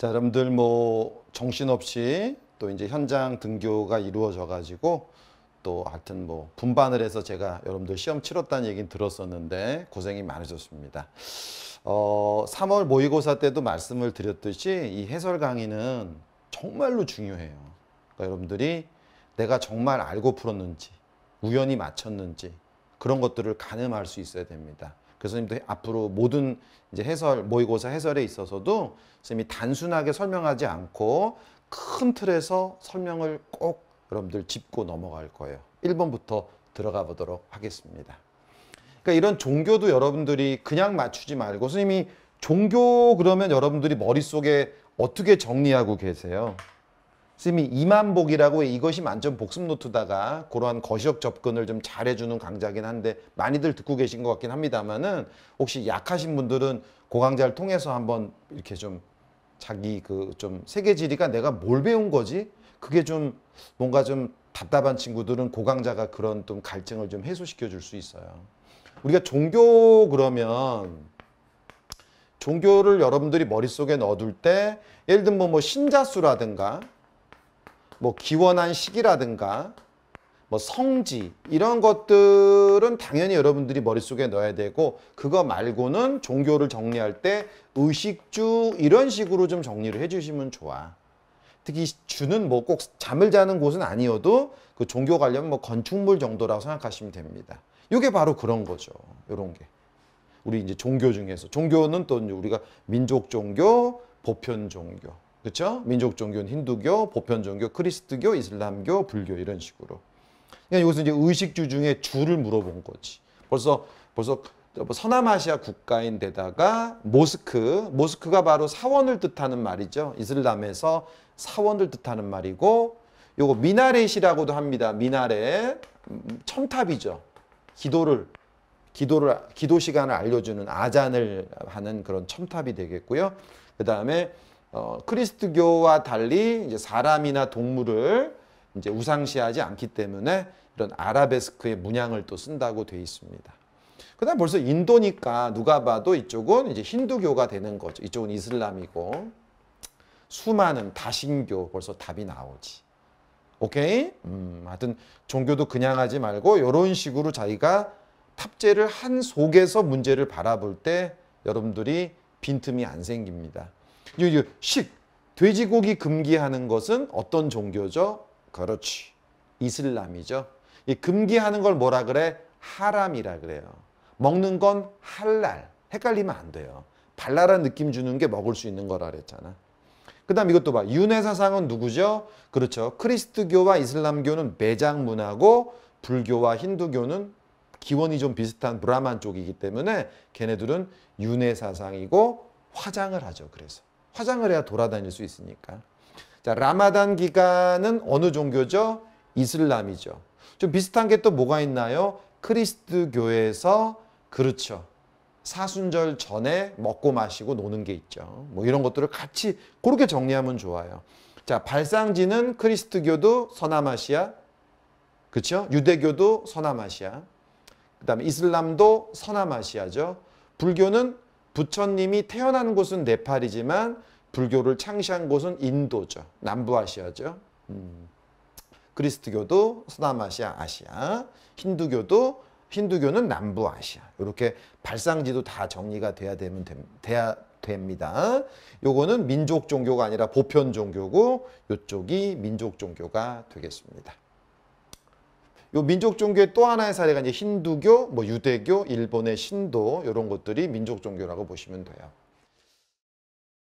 자, 여러분들 뭐 정신없이 또 이제 현장 등교가 이루어져 가지고 또 하여튼 뭐 분반을 해서 제가 여러분들 시험 치렀다는 얘기는 들었었는데 고생이 많으셨습니다. 어, 3월 모의고사 때도 말씀을 드렸듯이 이 해설 강의는 정말로 중요해요. 그러니까 여러분들이 내가 정말 알고 풀었는지 우연히 맞췄는지 그런 것들을 가늠할 수 있어야 됩니다. 그래서 앞으로 모든 이제 해설 모의고사 해설에 있어서도 선생님이 단순하게 설명하지 않고 큰 틀에서 설명을 꼭 여러분들 짚고 넘어갈 거예요. 1번부터 들어가 보도록 하겠습니다. 그러니까 이런 종교도 여러분들이 그냥 맞추지 말고 선생님이 종교 그러면 여러분들이 머릿속에 어떻게 정리하고 계세요? 쌤이 이만복이라고 이것이 만점 복습노트다가 그러한 거시적 접근을 좀 잘해주는 강좌긴 한데 많이들 듣고 계신 것 같긴 합니다만은 혹시 약하신 분들은 고 그 강좌를 통해서 한번 이렇게 좀 자기 그 좀 세계 지리가 내가 뭘 배운 거지? 그게 좀 뭔가 좀 답답한 친구들은 고강자가 그 그런 좀 갈증을 좀 해소시켜 줄 수 있어요. 우리가 종교 그러면 종교를 여러분들이 머릿속에 넣어둘 때 예를 들면 뭐 신자수라든가 뭐 기원한 시기라든가 뭐 성지 이런 것들은 당연히 여러분들이 머릿속에 넣어야 되고 그거 말고는 종교를 정리할 때 의식주 이런 식으로 좀 정리를 해주시면 좋아. 특히 주는 뭐 꼭 잠을 자는 곳은 아니어도 그 종교 관련 뭐 건축물 정도라고 생각하시면 됩니다. 이게 바로 그런 거죠. 이런 게. 우리 이제 종교 중에서 종교는 또 우리가 민족 종교, 보편 종교 그렇죠? 민족 종교는 힌두교, 보편 종교, 크리스트교, 이슬람교, 불교 이런 식으로. 그러 그러니까 여기서 이제 의식주 중에 주를 물어본 거지. 벌써 벌써 뭐 서남아시아 국가인 데다가 모스크, 모스크가 바로 사원을 뜻하는 말이죠. 이슬람에서 사원을 뜻하는 말이고 요거 미나렛이라고도 합니다. 미나렛 음, 첨탑이죠. 기도를 기도를 기도 시간을 알려주는 아잔을 하는 그런 첨탑이 되겠고요. 그 다음에 어, 크리스트교와 달리 이제 사람이나 동물을 이제 우상시하지 않기 때문에 이런 아라베스크의 문양을 또 쓴다고 돼 있습니다. 그다음 벌써 인도니까 누가 봐도 이쪽은 이제 힌두교가 되는 거죠. 이쪽은 이슬람이고 수많은 다신교 벌써 답이 나오지. 오케이? 음, 하여튼 종교도 그냥 하지 말고 이런 식으로 자기가 탑재를 한 속에서 문제를 바라볼 때 여러분들이 빈틈이 안 생깁니다. 식 돼지고기 금기하는 것은 어떤 종교죠? 그렇지. 이슬람이죠. 이 금기하는 걸 뭐라 그래? 하람이라 그래요. 먹는 건 할랄. 헷갈리면 안 돼요. 발랄한 느낌 주는 게 먹을 수 있는 거라 그랬잖아. 그 다음 이것도 봐. 윤회 사상은 누구죠? 그렇죠. 크리스트교와 이슬람교는 매장 문화고 불교와 힌두교는 기원이 좀 비슷한 브라만 쪽이기 때문에 걔네들은 윤회 사상이고 화장을 하죠. 그래서. 화장을 해야 돌아다닐 수 있으니까. 자, 라마단 기간은 어느 종교죠? 이슬람이죠. 좀 비슷한 게 또 뭐가 있나요? 크리스트교에서 그렇죠. 사순절 전에 먹고 마시고 노는 게 있죠. 뭐 이런 것들을 같이 그렇게 정리하면 좋아요. 자, 발상지는 크리스트교도 서남아시아, 그렇죠? 유대교도 서남아시아, 그 다음에 이슬람도 서남아시아죠. 불교는 부처님이 태어난 곳은 네팔이지만 불교를 창시한 곳은 인도죠. 남부아시아죠. 음. 그리스트교도 서남아시아, 아시아, 힌두교도 힌두교는 남부아시아. 이렇게 발상지도 다 정리가 돼야 되면 돼야 됩니다. 요거는 민족 종교가 아니라 보편 종교고 요쪽이 민족 종교가 되겠습니다. 요 민족 종교의 또 하나의 사례가 이제 힌두교, 뭐 유대교, 일본의 신도 이런 것들이 민족 종교라고 보시면 돼요.